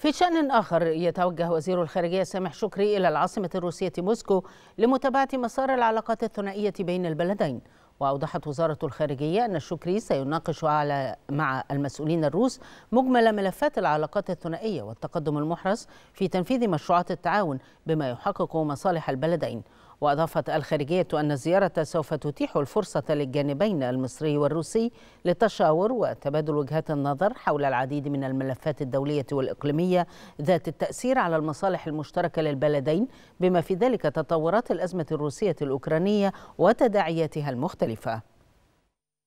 في شأن آخر يتوجه وزير الخارجية سامح شكري إلى العاصمة الروسية موسكو لمتابعة مسار العلاقات الثنائية بين البلدين وأوضحت وزارة الخارجية أن الشكري سيناقش على مع المسؤولين الروس مجمل ملفات العلاقات الثنائية والتقدم المحرص في تنفيذ مشروعات التعاون بما يحقق مصالح البلدين وأضافت الخارجية أن الزيارة سوف تتيح الفرصة للجانبين المصري والروسي للتشاور وتبادل وجهات النظر حول العديد من الملفات الدولية والإقليمية ذات التأثير على المصالح المشتركة للبلدين بما في ذلك تطورات الأزمة الروسية الأوكرانية وتداعياتها المختلفة